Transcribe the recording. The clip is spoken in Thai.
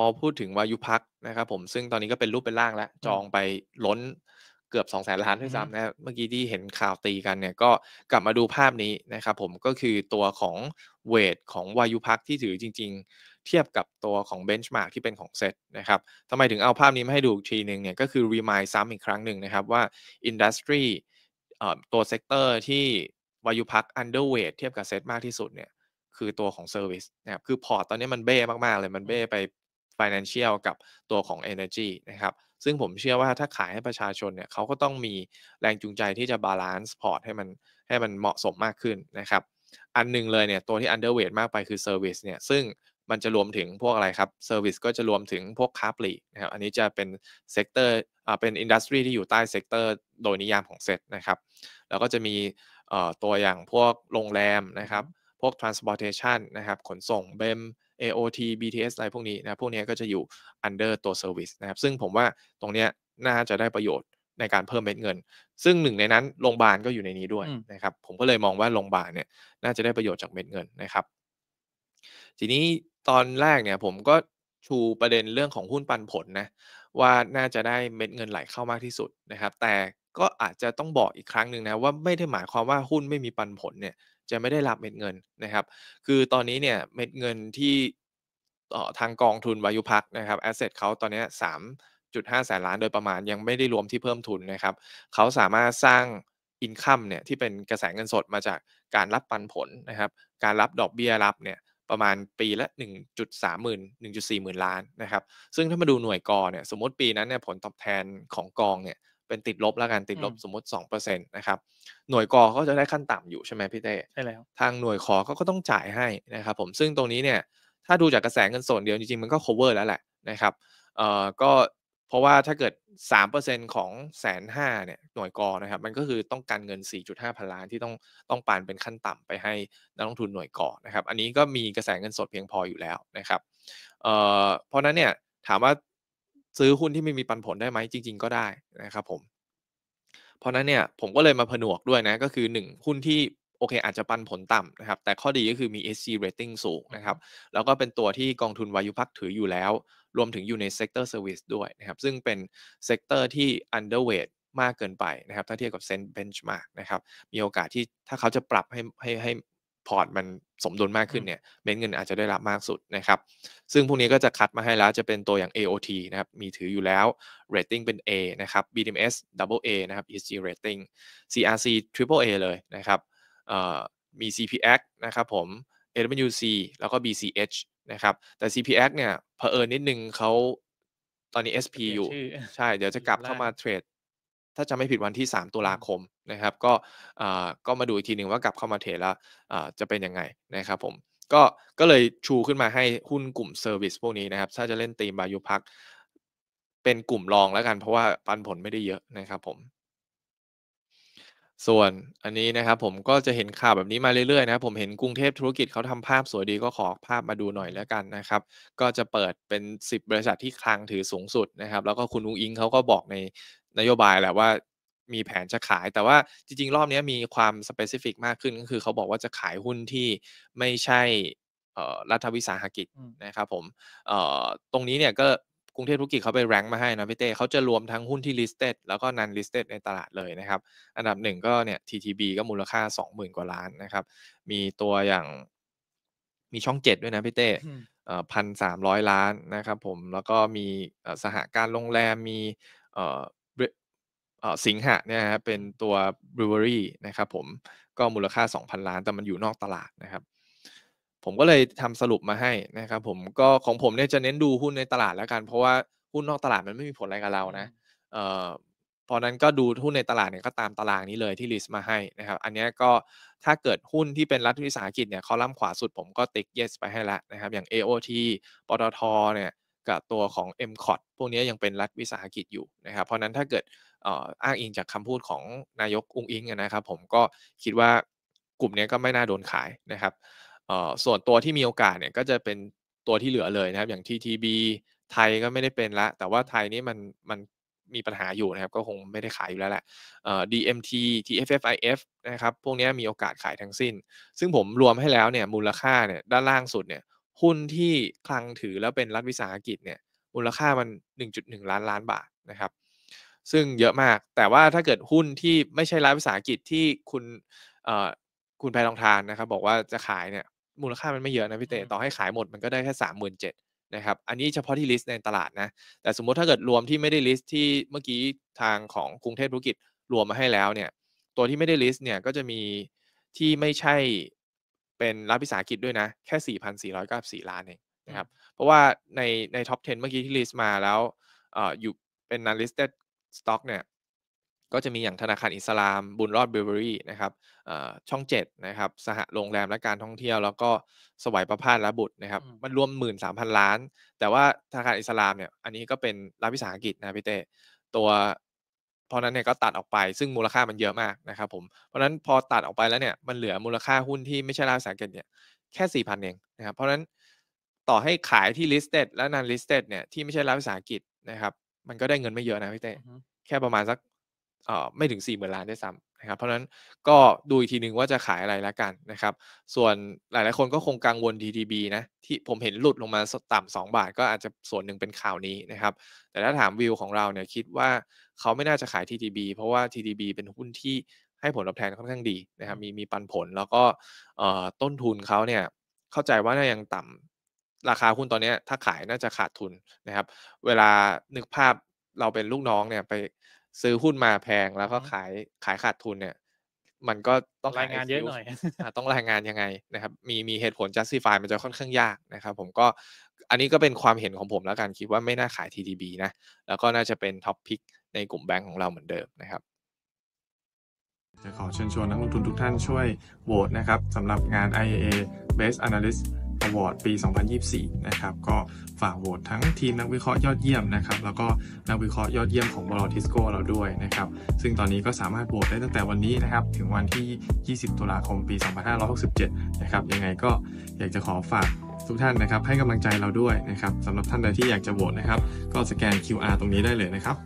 พอพูดถึงวายุพักนะครับผมซึ่งตอนนี้ก็เป็นรูปเป็นร่างแล้ว จองไปล้นเกือบ2องแสนล้านด้วยซ้ำนะเมื่อกี้ที่เห็นข่าวตีกันเนี่ยก็กลับมาดูภาพนี้นะครับผมก็คือตัวของเวทของ วายุพักที่ถือจริงๆ เทียบกับตัวของเบนช์มาร์กที่เป็นของเซตนะครับทำไมถึงเอาภาพนี้มาให้ดูทีหนึ่งเนี่ยก็คือรีมายซ้ำอีกครั้งหนึ่งนะครับว่าอินดัสทรีตัวเซกเตอร์ที่วายุพักอันเดอร์เวทเทียบกับเซตมากที่สุดเนี่ยคือตัวของเซอร์วิสนะครับคือพอร์ตตอนนี้มันเบ้มากๆเลยมันเบ้ไป Financial กับตัวของ Energy นะครับ ซึ่งผมเชื่อว่าถ้าขายให้ประชาชนเนี่ยเขาก็ต้องมีแรงจูงใจที่จะบาลานซ์พอร์ตให้มันให้มันเหมาะสมมากขึ้นนะครับ อันนึงเลยเนี่ยตัวที่ underweight มากไปคือ Service เนี่ย ซึ่งมันจะรวมถึงพวกอะไรครับเซอร์วิสก็จะรวมถึงพวกค้าปลีกนะครับอันนี้จะเป็นเซกเตอร์อ่าเป็นอินดัสทรีที่อยู่ใต้เซกเตอร์โดยนิยามของเซตนะครับ แล้วก็จะมีเอ่อตัวอย่างพวกโรงแรมนะครับพวก transportation นะครับขนส่งเบม AOT BTS อะไรพวกนี้นะ พวกนี้ก็จะอยู่ under ตัว service นะครับ ซึ่งผมว่าตรงเนี้ยน่าจะได้ประโยชน์ในการเพิ่มเม็ดเงิน ซึ่งหนึ่งในนั้นโรงพยาบาลก็อยู่ในนี้ด้วยนะครับ ผมก็เลยมองว่าโรงพยาบาลเนี่ยน่าจะได้ประโยชน์จากเม็ดเงินนะครับ ทีนี้ตอนแรกเนี่ยผมก็ชูประเด็นเรื่องของหุ้นปันผลนะว่าน่าจะได้เม็ดเงินไหลเข้ามากที่สุดนะครับ แต่ก็อาจจะต้องบอกอีกครั้งหนึ่งนะว่าไม่ได้หมายความว่าหุ้นไม่มีปันผลเนี่ยจะไม่ได้รับเม็ดเงินนะครับ คือตอนนี้เนี่ยเม็ดเงินที่ทางกองทุนวายุพักนะครับแอสเซทเขาตอนนี้สามจุดห้าแสนล้านโดยประมาณยังไม่ได้รวมที่เพิ่มทุนนะครับ เขาสามารถสร้างอินคัมเนี่ยที่เป็นกระแสเงินสดมาจากการรับปันผลนะครับ การรับดอกเบี้ยรับเนี่ยประมาณปีละ 1.3หมื่น1.4หมื่นล้านนะครับ ซึ่งถ้ามาดูหน่วยกอเนี่ยสมมติปีนั้นเนี่ยผลตอบแทนของกองเนี่ยเป็นติดลบแล้วกัน ติดลบสมมติสอองเเปร์ซ็นตนะครับหน่วยกอเขาจะได้ขั้นต่ำอยู่ใช่ไหมพี่เต้ใช่แล้วทางหน่วยขอเขาก็ต้องจ่ายให้นะครับผมซึ่งตรงนี้เนี่ยถ้าดูจากกระแสเงินสดเดียวจริงๆ มันก็ cover แล้วแหละนะครับเอ่อก็เพราะว่าถ้าเกิดสามเเปอร์ซ็นของแสนห้าเนี่ยหน่วยกอนะครับมันก็คือต้องการเงินสี่จุดห้าพันล้านที่ต้องต้องปานเป็นขั้นต่ำไปให้นักลงทุนหน่วยกอนะครับอันนี้ก็มีกระแสเงินสดเพียงพออยู่แล้วนะครับเอ่อเพราะนั้นเนี่ยถามว่าซื้อ หุ้น ที่ไม่มีปันผลได้ไหมจริง ๆก็ได้นะครับ ผมเพราะนั้นเนี่ยผมก็เลยมาผนวกด้วย นะ ก็คือ 1 หุ้นที่โอเค อาจจะปันผลต่ำนะครับ แต่ข้อดีก็คือมี SG rating สูง นะครับ แล้วก็เป็นตัวที่กองทุนวายุพักถืออยู่แล้ว รวมถึงอยู่ในเซกเตอร์เซอร์วิสด้วย นะครับซึ่งเป็นเซกเตอร์ที่ underweight มากเกินไปนะครับ ถ้าเทียบกับเซ็นเบนช์มาร์กนะครับมีโอกาสที่ถ้าเขาจะปรับให้ให้ให้พอร์ตมันสมดุลมากขึ้นเนี่ยเม็ดเงินอาจจะได้รับมากสุดนะครับ ซึ่งพวกนี้ก็จะคัดมาให้แล้วจะเป็นตัวอย่าง AOT นะครับ มีถืออยู่แล้ว rating เป็น A นะครับ BDMs double A นะครับ ESG rating CRC triple A เลยนะครับ มี CPX นะครับผม AWC แล้วก็ BCH นะครับแต่ CPX เนี่ยเผอิญนิดนึงเขาตอนนี้ SP อยู่ ใช่เดี๋ยวจะกลับเข้ามาเทรด ถ้าจะไม่ผิดวันที่3ตุลาคมนะครับ ก็ก็มาดูอีกทีหนึ่งว่ากลับเข้ามาเทรดแล้วจะเป็นยังไงนะครับผม ก็ก็เลยชูขึ้นมาให้หุ้นกลุ่มเซอร์วิสพวกนี้นะครับ ถ้าจะเล่นตีมบายุพักเป็นกลุ่มรองแล้วกันเพราะว่าปันผลไม่ได้เยอะนะครับผม ส่วนอันนี้นะครับผมก็จะเห็นข่าวแบบนี้มาเรื่อย ๆ นะครับผมเห็นกรุงเทพธุรกิจเขาทำภาพสวยดีก็ขอภาพมาดูหน่อยแล้วกันนะครับ ก็จะเปิดเป็น 10 บริษัทที่คลังถือสูงสุดนะครับแล้วก็คุณอุ้งอิงเขาก็บอกในนโยบายแหละว่ามีแผนจะขายแต่ว่าจริงๆ รอบนี้มีความสเปซิฟิกมากขึ้น ก็คือเขาบอกว่าจะขายหุ้นที่ไม่ใช่รัฐวิสาหกิจนะครับผมตรงนี้เนี่ยก็กรุงเทพธุรกิจเขาไปแรงมาให้นะพี่เต้เขาจะรวมทั้งหุ้นที่ listed แล้วก็ non listed ในตลาดเลยนะครับ อันดับหนึ่งก็เนี่ย TTB ก็มูลค่า 20,000กว่าล้านนะครับ มีตัวอย่างมีช่องเจ็ดด้วยนะพี่เต้พันสามร้อยล้านนะครับ ผมแล้วก็มีสหการโรงแรมมีสิงหะเนี่ยฮะเป็นตัว b เวอรี่นะครับผมก็มูลค่า 2,000 ล้าน แต่มันอยู่นอกตลาดนะครับผมก็เลยทำสรุปมาให้นะครับผมก็ของผมเนี่ยจะเน้นดูหุ้นในตลาดแล้วกันเพราะว่าหุ้นนอกตลาดมันไม่มีผลอะไรกับเรานะเอ่อพอนั้นก็ดูหุ้นในตลาดเนี่ยก็ตามตารางนี้เลยที่ลิสต์มาให้นะครับอันนี้ก็ถ้าเกิดหุ้นที่เป็นรัฐวิสาหกิจเนี่ย คอลัมน์ขวาสุดผมก็ติ๊กเยสไปให้แล้วนะครับอย่าง AOT ปตทเนี่ยกับตัวของ m c o t พวกนี้ยังเป็นรัฐวิสาหกิจอยู่นะครับเพราะนั้นถ้าเกิดอ้างอิงจากคำพูดของนายกอุ้งอิงนะครับ ผมก็คิดว่ากลุ่มนี้ก็ไม่น่าโดนขายนะครับส่วนตัวที่มีโอกาสเนี่ยก็จะเป็นตัวที่เหลือเลยนะครับอย่าง TTB ไทยก็ไม่ได้เป็นละแต่ว่าไทยนี่มันมันมีปัญหาอยู่นะครับก็คงไม่ได้ขายอยู่แล้วแหละ DMT TFFIF นะครับพวกนี้มีโอกาสขายทั้งสิ้น ซึ่งผมรวมให้แล้วเนี่ยมูลค่าเนี่ยด้านล่างสุดเนี่ยหุ้นที่คลังถือแล้วเป็นรัฐวิสาหกิจเนี่ยมูลค่ามัน 1.1 ล้านล้านบาทนะครับซึ่งเยอะมาก แต่ว่าถ้าเกิดหุ้นที่ไม่ใช่รับวิสาหกิจที่คุณคุณพปลองทานนะครับ บอกว่าจะขายเนี่ย มูลค่ามันไม่เยอะนะพี่เตต่อให้ขายหมดมันก็ได้แค่สามหมื่นเจ็ดนะครับ อันนี้เฉพาะที่ลิสต์ในตลาดนะ แต่สมมติถ้าเกิดรวมที่ไม่ได้ลิสต์ที่เมื่อกี้ทางของกรุงเทพธุรกิจ รวมมาให้แล้วเนี่ย ตัวที่ไม่ได้ลิสต์เนี่ยก็จะมีที่ไม่ใช่เป็นรับวิสาหกิจด้วยนะ แค่ 4,494 ล้านเองนะครับ เพราะว่าในในท็อป10เมื่อกี้ที่ลิสต์มาแล้วอยู่เป็น non listed สต็อกเนี่ยก็จะมีอย่างธนาคารอิสลามบุญรอดเบเวอรี่นะครับช่อง7นะครับ สหโรงแรมและการท่องเที่ยวแล้วก็สวัยประพาสและบุตรนะครับ มันรวม 1 3 0 0 0 ล้าน แต่ว่าธนาคารอิสลามเนี่ยอันนี้ก็เป็นรัฐวิสาหกิจนะพี่เต้ตัว เพราะนั้นเนี่ยก็ตัดออกไปซึ่งมูลค่ามันเยอะมากนะครับผมเพราะนั้นพอตัดออกไปแล้วเนี่ยมันเหลือมูลค่าหุ้นที่ไม่ใช่รัฐวิสาหกิจเนี่ยแค่4 0 0นเองนะครับเพราะนั้นต่อให้ขายที่ listed และ non listed เนี่ยที่ไม่ใช่รัฐวิสาหกิจนะครับมันก็ได้เงินไม่เยอะนะพี่เต้แค่ประมาณสักไม่ถึงสี่หมื่นล้านได้ซ้ำนะครับ เพราะนั้นก็ดูอีกทีหนึ่งว่าจะขายอะไรแล้วกันนะครับ ส่วนหลาย ๆคนก็คงกังวล TTB นะ ที่ผมเห็นหลุดลงมาต่ำสองบาทก็อาจจะส่วนหนึ่งเป็นข่าวนี้นะครับ แต่ถ้าถามวิวของเราเนี่ยคิดว่าเขาไม่น่าจะขาย TTB เพราะว่า TTB เป็นหุ้นที่ให้ผลตอบแทนค่อนข้างดีนะครับมีมีปันผล แล้วก็ต้นทุนเขาเนี่ย เข้าใจว่าน่ายังต่ราคาหุ้นตอนนี้ถ้าขายน่าจะขาดทุนนะครับ เวลานึกภาพเราเป็นลูกน้องเนี่ย ไปซื้อหุ้นมาแพงแล้วก็ขายขายขาดทุนเนี่ย มันก็ต้องรายงานเยอะหน่อยต้องรายงานยังไงนะครับ มีมีเหตุผล justify มันจะค่อนข้างยากนะครับ ผมก็อันนี้ก็เป็นความเห็นของผมแล้วกันคิดว่าไม่น่าขาย TTB นะ แล้วก็น่าจะเป็นท็อปพิกในกลุ่มแบงก์ของเราเหมือนเดิม นะครับจะขอเชิญชวนนักลงทุนทุกท่านช่วยโหวตนะครับสำหรับงาน IAA Best Analyst อวอร์ดปี 2024 นะครับ ก็ฝากโหวตทั้งทีมนักวิเคราะห์ยอดเยี่ยมนะครับ แล้วก็นักวิเคราะห์ยอดเยี่ยมของบอลทิสโก้เราด้วยนะครับ ซึ่งตอนนี้ก็สามารถโหวตได้ตั้งแต่วันนี้นะครับ ถึงวันที่ 20 ตุลาคม ปี 2567 นะครับ ยังไงก็อยากจะขอฝากทุกท่านนะครับ ให้กำลังใจเราด้วยนะครับสำหรับท่านใดที่อยากจะโหวตนะครับ ก็สแกน QR ตรงนี้ได้เลยนะครับ